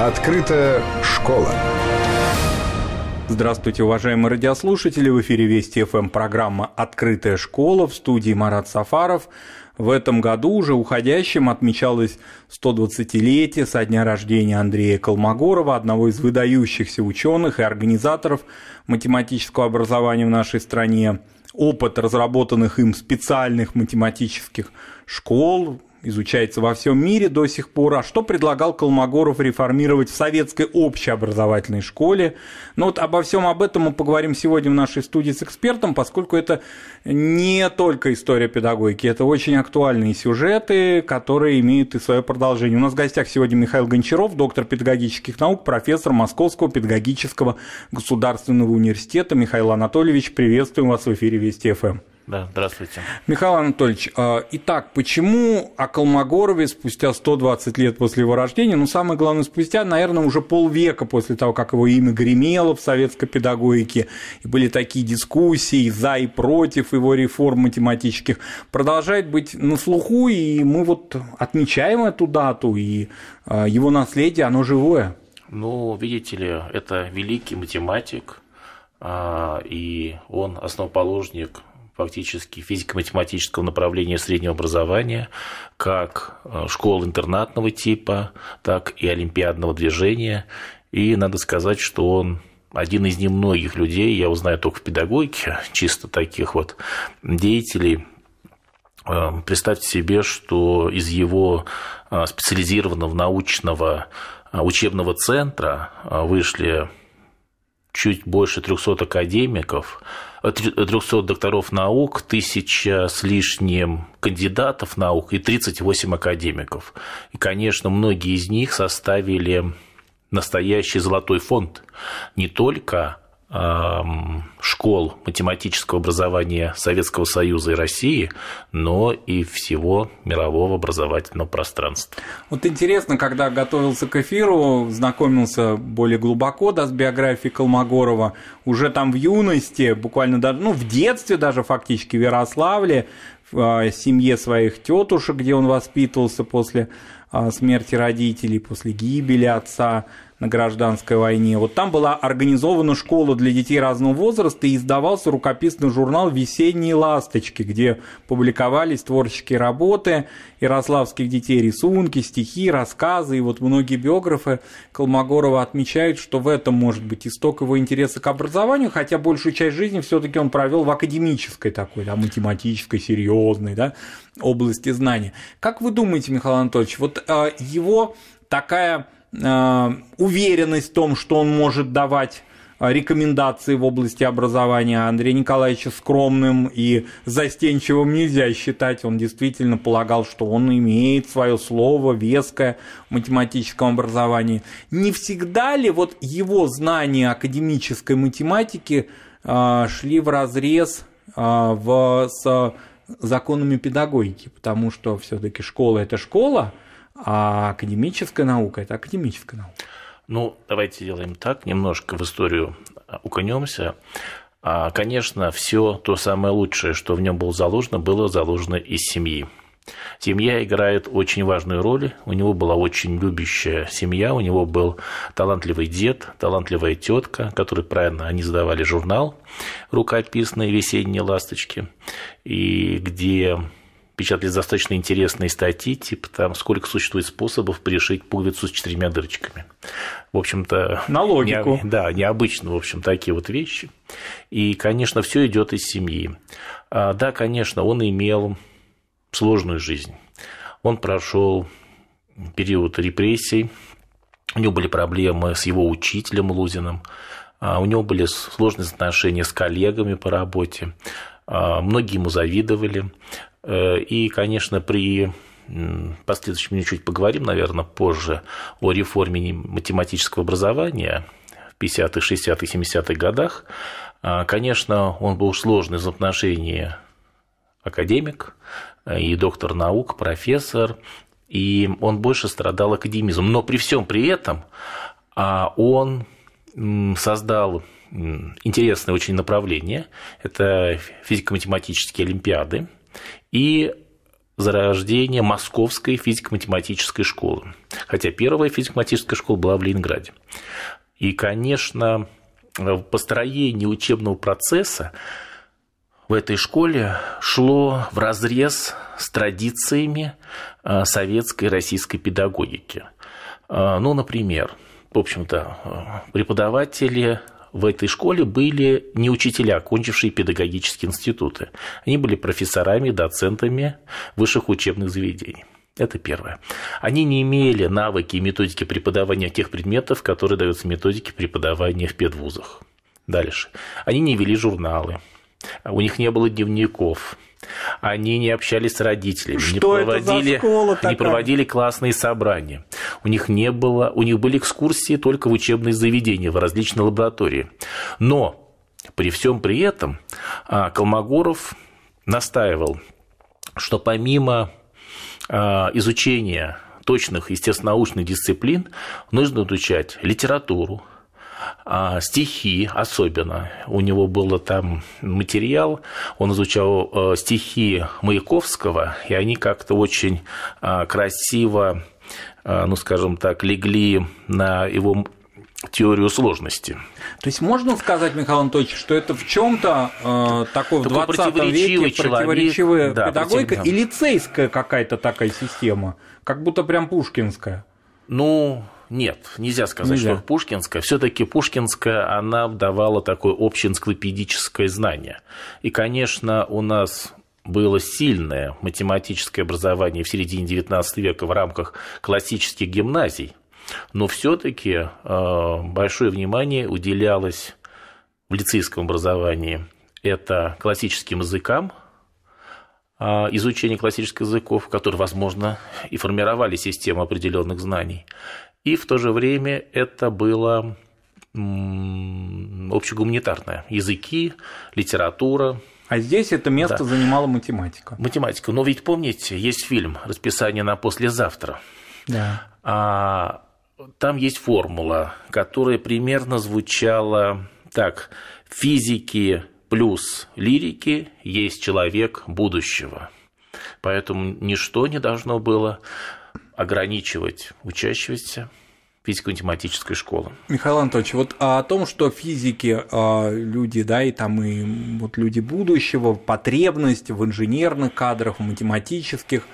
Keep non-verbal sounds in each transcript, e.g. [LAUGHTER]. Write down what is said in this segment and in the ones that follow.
Открытая школа. Здравствуйте, уважаемые радиослушатели. В эфире Вести ФМ программа «Открытая школа» в студии Марат Сафаров. В этом году уже уходящим отмечалось 120-летие со дня рождения Андрея Колмогорова, одного из выдающихся ученых и организаторов математического образования в нашей стране. Опыт разработанных им специальных математических школ, изучается во всем мире до сих пор, а что предлагал Колмогоров реформировать в советской общеобразовательной школе. Ну вот обо всем об этом мы поговорим сегодня в нашей студии с экспертом, поскольку это не только история педагогики, это очень актуальные сюжеты, которые имеют и свое продолжение. У нас в гостях сегодня Михаил Гончаров, доктор педагогических наук, профессор Московского педагогического государственного университета. Михаил Анатольевич, приветствуем вас в эфире Вести ФМ. Да, здравствуйте. Михаил Анатольевич, а, итак, почему о Колмогорове спустя 120 лет после его рождения, ну, самое главное, спустя, наверное, уже полвека после того, как его имя гремело в советской педагогике, и были такие дискуссии за и против его реформ математических, продолжает быть на слуху, и мы вот отмечаем эту дату, и а, его наследие, оно живое. Ну, видите ли, это великий математик, а, и он основоположник фактически физико-математического направления среднего образования, как э, школ интернатного типа, так и олимпиадного движения. И надо сказать, что он один из немногих людей, я узнаю только в педагогике, [LAUGHS] чисто таких вот деятелей, э, Представьте себе, что из его э, специализированного научного учебного центра вышли чуть больше 300 академиков, 300 докторов наук, 1000 с лишним кандидатов наук и 38 академиков. И, конечно, многие из них составили настоящий золотой фонд не только Эм, школ математического образования Советского Союза и России, но и всего мирового образовательного пространства. Вот интересно, когда готовился к эфиру, знакомился более глубоко да, с биографией Колмогорова, уже там в юности, буквально даже, ну, в детстве даже фактически в Ярославле, в а, семье своих тетушек, где он воспитывался после а, смерти родителей, после гибели отца – на гражданской войне. Вот там была организована школа для детей разного возраста и издавался рукописный журнал «Весенние ласточки», где публиковались творческие работы ярославских детей, рисунки, стихи, рассказы. И вот многие биографы Колмогорова отмечают, что в этом может быть исток его интереса к образованию, хотя большую часть жизни все-таки он провел в академической такой, да, математической, серьезной, да, области знания. Как вы думаете, Михаил Анатольевич, вот э, его такая Э, уверенность в том, что он может давать э, рекомендации в области образования Андрея Николаевича скромным и застенчивым нельзя считать. Он действительно полагал, что он имеет свое слово веское в математическом образовании. Не всегда ли вот его знания академической математики э, шли в разрез в, с законами педагогики, потому что все-таки школа это школа, а академическая наука – это академическая наука. Ну, давайте сделаем так, немножко в историю а, уконемся. А, конечно, все то самое лучшее, что в нем было заложено, было заложено из семьи. Семья играет очень важную роль. У него была очень любящая семья, у него был талантливый дед, талантливая тетка, которые правильно они задавали журнал рукописные весенние ласточки, и где печатать достаточно интересные статьи, типа там, сколько существует способов пришить пуговицу с четырьмя дырочками. В общем-то... На логику. Не, да, необычно, в общем, такие вот вещи. И, конечно, все идет из семьи. А, да, конечно, он имел сложную жизнь. Он прошел период репрессий, у него были проблемы с его учителем Лузиным, а, у него были сложные отношения с коллегами по работе, а, многие ему завидовали. Э, и, конечно, при последующем мы чуть поговорим, наверное, позже о реформе математического образования в 50-х, 60-х, 70-х годах. А, конечно, он был сложный в отношении академик э, и доктор наук, профессор, и он больше страдал академизмом. Но при всем при этом а, он создал интересное очень направление. Это физико-математические олимпиады, и зарождение Московской физико-математической школы, хотя первая физико-математическая школа была в Ленинграде. И, конечно, построение учебного процесса в этой школе шло в разрез с традициями э, советской и российской педагогики. Э, ну, например, в общем-то, э, преподаватели в этой школе были не учителя, окончившие а педагогические институты. Они были профессорами, доцентами высших учебных заведений. Это первое. Они не имели навыки и методики преподавания тех предметов, которые даются методики преподавания в педвузах. Дальше. Они не вели журналы, у них не было дневников, они не общались с родителями, Что не проводили, не проводили классные собрания. У них не было, у них были экскурсии только в учебные заведения, в различные лаборатории. Но при всем при этом а, Колмогоров настаивал, что помимо а, изучения точных естественно-научных дисциплин нужно изучать литературу, а, стихи особенно. У него был там материал, он изучал э, стихи Маяковского, и они как-то очень а, красиво, а, ну, скажем так, легли на его теорию сложности. То есть можно сказать, Михаил Анатольевич, что это в чем-то э, такой, такой в 20 противоречивый веке противоречивая человек, педагогика против... и лицейская какая-то такая система, как будто прям пушкинская? Ну, нет, нельзя сказать, нельзя. что Пушкинская. Все-таки Пушкинская, она давала такое общеэнциклопедическое знание. И, конечно, у нас было сильное математическое образование в середине XIX века в рамках классических гимназий, но все-таки э, большое внимание уделялось в лицейском образовании это классическим языкам, э, изучение классических языков, которые, возможно, и формировали систему определенных знаний и в то же время это было общегуманитарное. Языки, литература, а здесь это место да. занимала математика. Математика. Но ведь помните, есть фильм «Расписание на послезавтра». Да. А, там есть формула, которая примерно звучала так. Физики плюс лирики есть человек будущего. Поэтому ничто не должно было ограничивать учащегося физико-математической школы. Михаил Анатольевич, вот о том, что физики а, люди, да, и там и вот люди будущего, потребность в инженерных кадрах, в математических,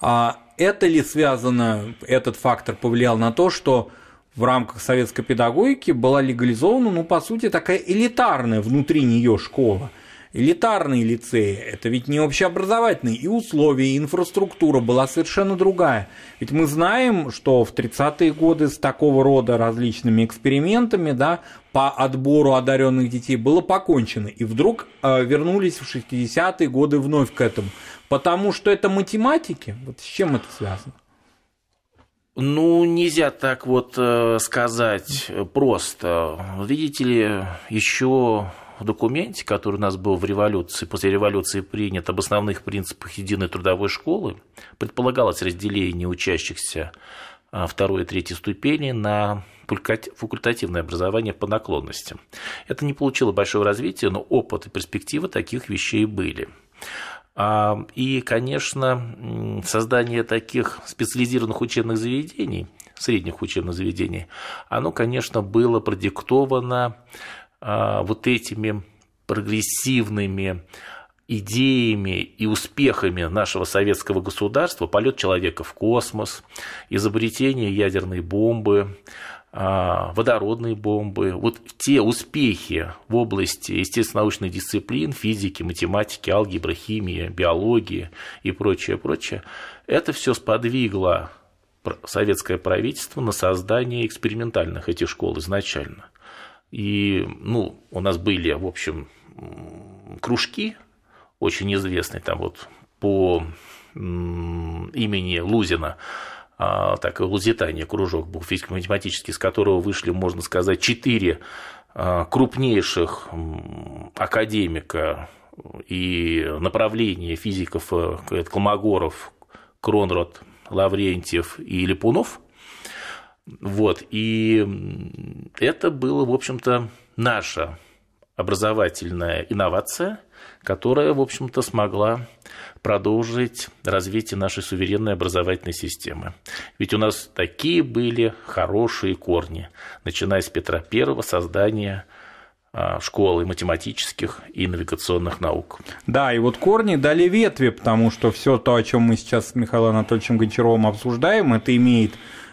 а, это ли связано, этот фактор повлиял на то, что в рамках советской педагогики была легализована, ну, по сути, такая элитарная внутри нее школа – элитарные лицеи, это ведь не общеобразовательные, и условия, и инфраструктура была совершенно другая. Ведь мы знаем, что в 30-е годы с такого рода различными экспериментами, да, по отбору одаренных детей было покончено, и вдруг э, вернулись в 60-е годы вновь к этому. Потому что это математики, вот с чем это связано? Ну, нельзя так вот э, сказать просто. Видите ли, еще документе, который у нас был в революции, после революции принят об основных принципах единой трудовой школы, предполагалось разделение учащихся а, второй и третьей ступени на факультативное образование по наклонностям. Это не получило большого развития, но опыт и перспективы таких вещей были. А, и, конечно, создание таких специализированных учебных заведений, средних учебных заведений, оно, конечно, было продиктовано а, вот этими прогрессивными идеями и успехами нашего советского государства, полет человека в космос, изобретение ядерной бомбы, а, водородные бомбы, вот те успехи в области естественно-научных дисциплин, физики, математики, алгебры, химии, биологии и прочее, прочее, это все сподвигло советское правительство на создание экспериментальных этих школ изначально. И, ну, у нас были, в общем, кружки очень известные, там вот по имени Лузина, а, так и Лузитания кружок был физико-математический, с которого вышли, можно сказать, четыре а, крупнейших академика и направления физиков э, Колмогоров, Кронрод, Лаврентьев и Липунов, вот, и это было, в общем-то, наша образовательная инновация, которая, в общем-то, смогла продолжить развитие нашей суверенной образовательной системы. Ведь у нас такие были хорошие корни, начиная с Петра Первого, создания а, школы математических и навигационных наук. Да, и вот корни дали ветви, потому что все то, о чем мы сейчас с Михаилом Анатольевичем Гончаровым обсуждаем, это имеет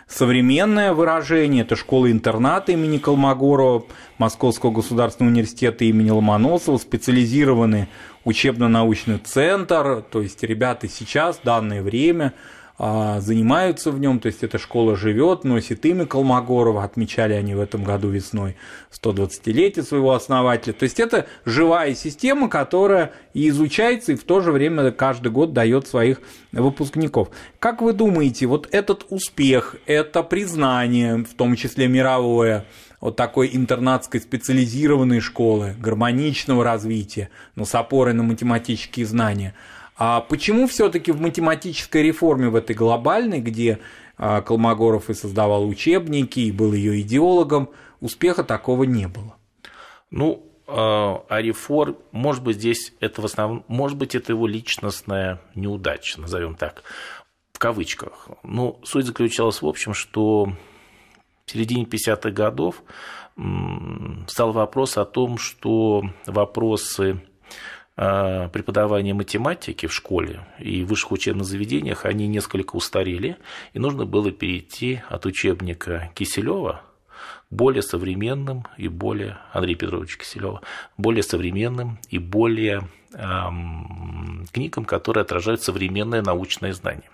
современное выражение. Это школа-интернат имени Колмогорова, Московского государственного университета имени Ломоносова, специализированный учебно-научный центр. То есть ребята сейчас, в данное время, а, занимаются в нем, то есть эта школа живет, носит имя Колмогорова, отмечали они в этом году весной 120-летие своего основателя. То есть это живая система, которая и изучается, и в то же время каждый год дает своих выпускников. Как вы думаете, вот этот успех, это признание, в том числе мировое, вот такой интернатской специализированной школы, гармоничного развития, но с опорой на математические знания – а почему все-таки в математической реформе, в этой глобальной, где а, Колмогоров и создавал учебники, и был ее идеологом, успеха такого не было? Ну, а, а реформ, может быть, здесь это в основном, может быть, это его личностная неудача, назовем так, в кавычках. Но ну, суть заключалась в общем, что в середине 50-х годов стал вопрос о том, что вопросы а, преподавания математики в школе и высших учебных заведениях, они несколько устарели, и нужно было перейти от учебника Киселева более современным и более, Андрей Петрович Киселева, более современным и более эм, книгам, которые отражают современное научное знание.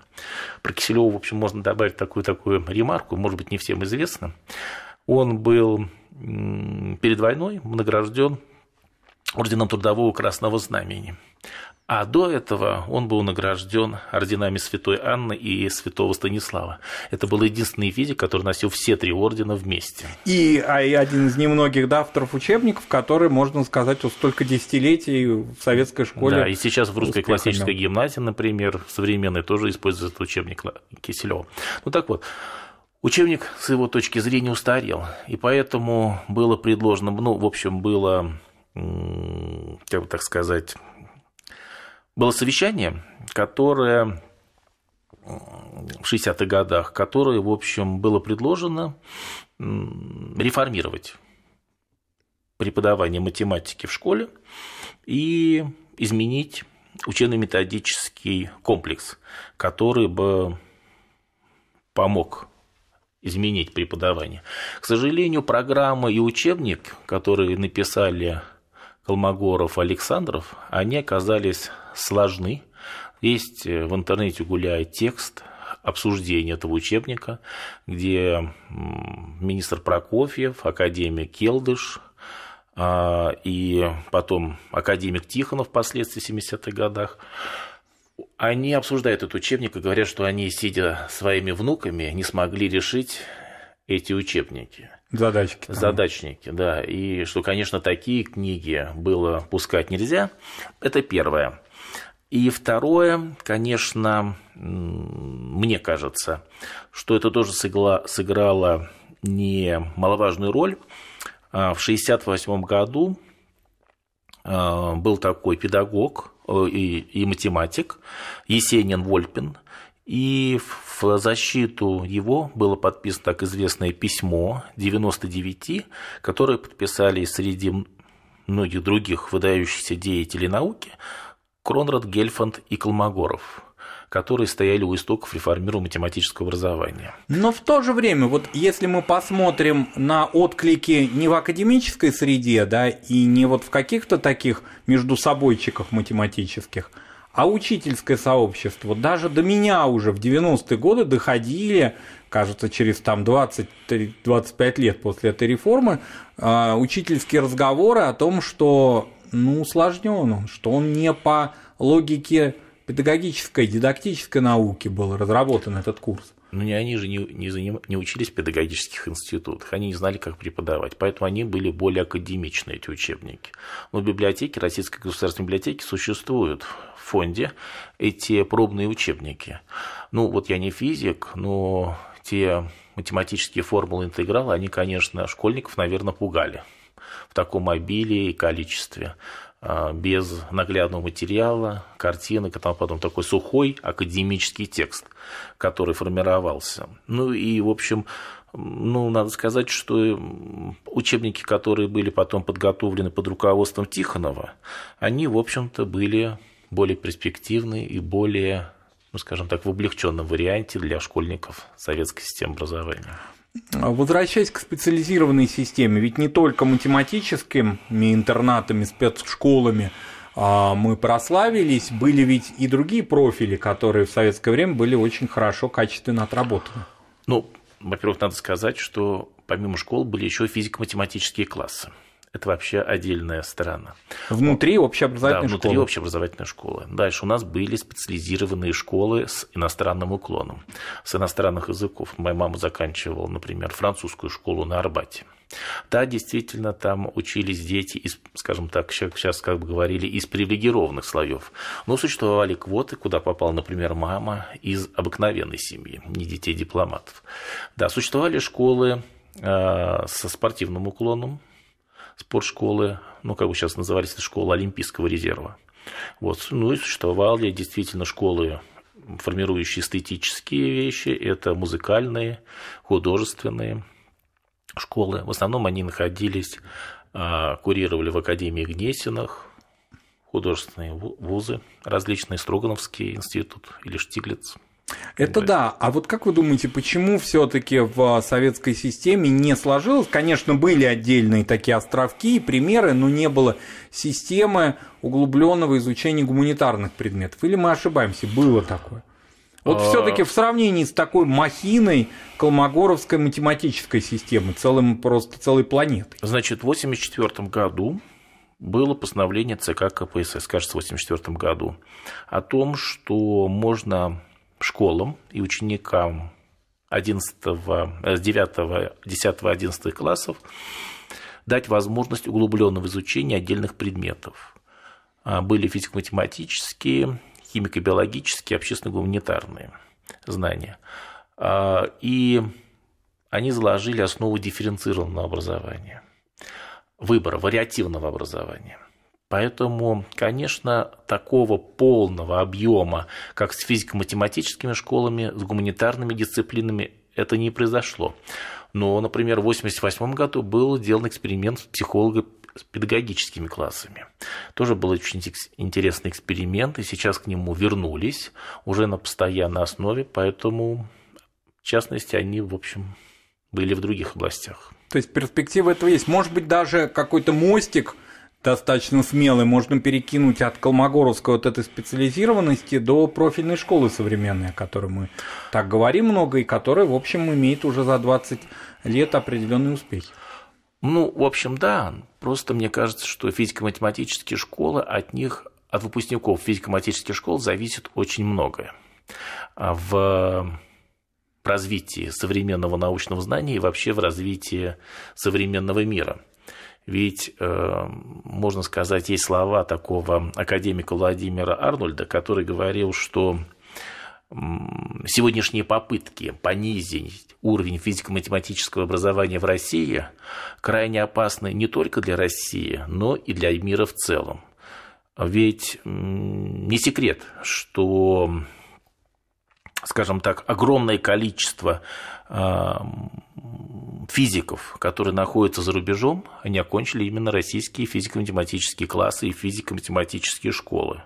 Про Киселева, в общем, можно добавить такую-такую ремарку, может быть, не всем известно. Он был перед войной награжден орденом Трудового Красного Знамени. А до этого он был награжден орденами Святой Анны и Святого Станислава. Это был единственный видик, который носил все три ордена вместе. И, а, один из немногих да, авторов учебников, который, можно сказать, вот столько десятилетий в советской школе. Да, и сейчас в русской успехами. классической гимназии, например, современной тоже используется учебник Киселева. Ну так вот, учебник с его точки зрения устарел, и поэтому было предложено, ну, в общем, было как бы так сказать, было совещание, которое в 60-х годах, которое, в общем, было предложено реформировать преподавание математики в школе и изменить учебно-методический комплекс, который бы помог изменить преподавание. К сожалению, программа и учебник, которые написали Колмогоров, Александров, они оказались сложны. Есть э, в интернете гуляет текст обсуждения этого учебника, где министр Прокофьев, академик Келдыш, а, и потом академик Тихонов впоследствии в 70-х годах, они обсуждают этот учебник и говорят, что они, сидя своими внуками, не смогли решить эти учебники. Задачки. Там. Задачники, да. И что, конечно, такие книги было пускать нельзя. Это первое. И второе, конечно, мне кажется, что это тоже сыграло немаловажную роль. А, в 1968 году а, был такой педагог э, и, и математик Есенин Вольпин – и в защиту его было подписано так известное письмо 99, которое подписали среди многих других выдающихся деятелей науки Кронрад, Гельфанд и Колмогоров которые стояли у истоков реформируемого математического образования. Но в то же время, вот если мы посмотрим на отклики не в академической среде, да, и не вот в каких-то таких между собойчиках математических, а учительское сообщество даже до меня уже в 90-е годы доходили, кажется, через там 20-25 лет после этой реформы, а, учительские разговоры о том, что ну, усложнен что он не по логике педагогической, дидактической науки был разработан этот курс. Но ну, не, они же не, не, заним, не учились в педагогических институтах, они не знали, как преподавать, поэтому они были более академичны, эти учебники. Но библиотеки, Российской государственной библиотеки существуют в фонде эти пробные учебники. Ну, вот я не физик, но те математические формулы интеграла, они, конечно, школьников, наверное, пугали в таком обилии и количестве. А, без наглядного материала, картинок и тому подобное. Такой сухой академический текст, который формировался. Ну и, в общем, ну, надо сказать, что учебники, которые были потом подготовлены под руководством Тихонова, они, в общем-то, были более перспективны и более, ну, скажем так, в облегченном варианте для школьников советской системы образования. А, возвращаясь к специализированной системе, ведь не только математическими интернатами, спецшколами а, мы прославились, были ведь и другие профили, которые в советское время были очень хорошо, качественно отработаны. Ну, во-первых, надо сказать, что помимо школ были еще физико-математические классы это вообще отдельная сторона. Внутри общеобразовательной да, школы? внутри общеобразовательной школы. Дальше у нас были специализированные школы с иностранным уклоном, с иностранных языков. Моя мама заканчивала, например, французскую школу на Арбате. Да, действительно, там учились дети из, скажем так, сейчас как бы говорили, из привилегированных слоев. Но существовали квоты, куда попала, например, мама из обыкновенной семьи, не детей а дипломатов. Да, существовали школы э, со спортивным уклоном, спортшколы, ну, как бы сейчас назывались, школа Олимпийского резерва. Вот. Ну и существовали действительно школы, формирующие эстетические вещи, это музыкальные, художественные школы. В основном они находились, а, курировали в Академии Гнесиных, художественные вузы, различные Строгановский институт или Штиглиц. Это да. да. А вот как вы думаете, почему все-таки в а, советской системе не сложилось? Конечно, были отдельные такие островки и примеры, но не было системы углубленного изучения гуманитарных предметов. Или мы ошибаемся? Было такое. Вот а, все-таки в сравнении с такой махиной колмогоровской математической системы, целым просто целой планетой. Значит, в 1984 году было постановление ЦК КПСС, кажется, в 1984 году, о том, что можно школам и ученикам 11, 9, 10, 11 классов дать возможность углубленного изучения отдельных предметов. А, были физико-математические, химико-биологические, общественно-гуманитарные знания. А, и они заложили основу дифференцированного образования, выбора, вариативного образования. Поэтому, конечно, такого полного объема, как с физико-математическими школами, с гуманитарными дисциплинами, это не произошло. Но, например, в 1988 году был сделан эксперимент с психолога с педагогическими классами. Тоже был очень интересный эксперимент, и сейчас к нему вернулись уже на постоянной основе, поэтому, в частности, они, в общем, были в других областях. То есть перспектива этого есть. Может быть, даже какой-то мостик – достаточно смелый, можно перекинуть от Колмогоровской вот этой специализированности до профильной школы современной, о которой мы так говорим много, и которая, в общем, имеет уже за 20 лет определенный успех. Ну, в общем, да. Просто мне кажется, что физико-математические школы от них, от выпускников физико-математических школ зависит очень многое. А в развитии современного научного знания и вообще в развитии современного мира – ведь, э, можно сказать, есть слова такого академика Владимира Арнольда, который говорил, что сегодняшние попытки понизить уровень физико-математического образования в России крайне опасны не только для России, но и для мира в целом. Ведь не секрет, что, скажем так, огромное количество э, физиков, которые находятся за рубежом, они окончили именно российские физико-математические классы и физико-математические школы.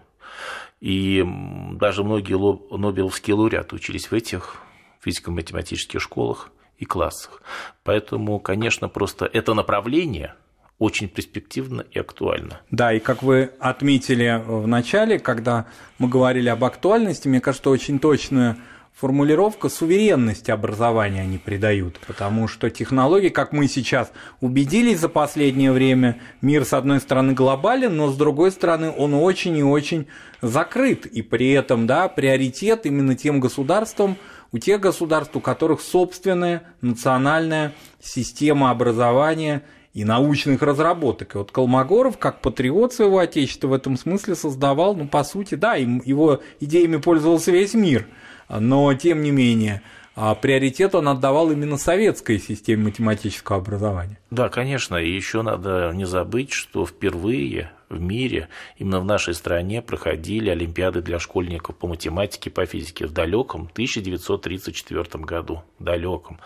И даже многие нобелевские лауреаты учились в этих физико-математических школах и классах. Поэтому, конечно, просто это направление – очень перспективно и актуально. Да, и как вы отметили в начале, когда мы говорили об актуальности, мне кажется, очень точную формулировка суверенность образования они придают, потому что технологии, как мы сейчас убедились за последнее время, мир с одной стороны глобален, но с другой стороны он очень и очень закрыт, и при этом, да, приоритет именно тем государствам, у тех государств, у которых собственная национальная система образования и научных разработок. И вот Колмогоров, как патриот своего отечества, в этом смысле создавал, ну, по сути, да, им, его идеями пользовался весь мир – но тем не менее а, приоритет он отдавал именно советской системе математического образования. Да, конечно, и еще надо не забыть, что впервые в мире, именно в нашей стране проходили олимпиады для школьников по математике, по физике в далеком 1934 году, далеком.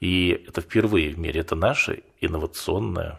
И это впервые в мире, это наше инновационное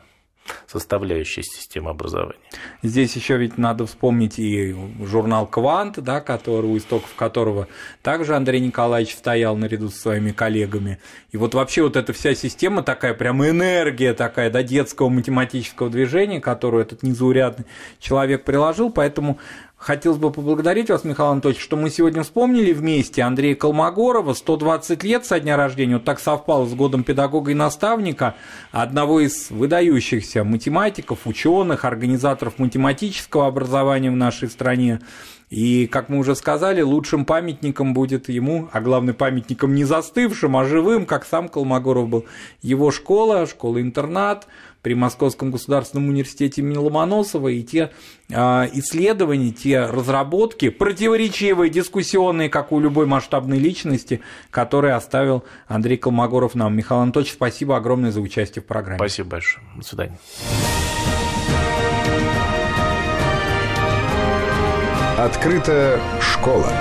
составляющая системы образования. Здесь еще ведь надо вспомнить и журнал «Квант», да, который, у истоков которого также Андрей Николаевич стоял наряду со своими коллегами. И вот вообще вот эта вся система такая, прям энергия такая, да, детского математического движения, которую этот незаурядный человек приложил, поэтому Хотелось бы поблагодарить вас, Михаил Анатольевич, что мы сегодня вспомнили вместе Андрея Колмогорова, 120 лет со дня рождения, вот так совпало с годом педагога и наставника, одного из выдающихся математиков, ученых, организаторов математического образования в нашей стране. И, как мы уже сказали, лучшим памятником будет ему, а главным памятником не застывшим, а живым, как сам Колмогоров был, его школа, школа-интернат при Московском государственном университете имени Ломоносова и те э, исследования, те разработки, противоречивые, дискуссионные, как у любой масштабной личности, которые оставил Андрей Колмогоров нам. Михаил Анатольевич, спасибо огромное за участие в программе. Спасибо большое. До свидания. Открытая школа.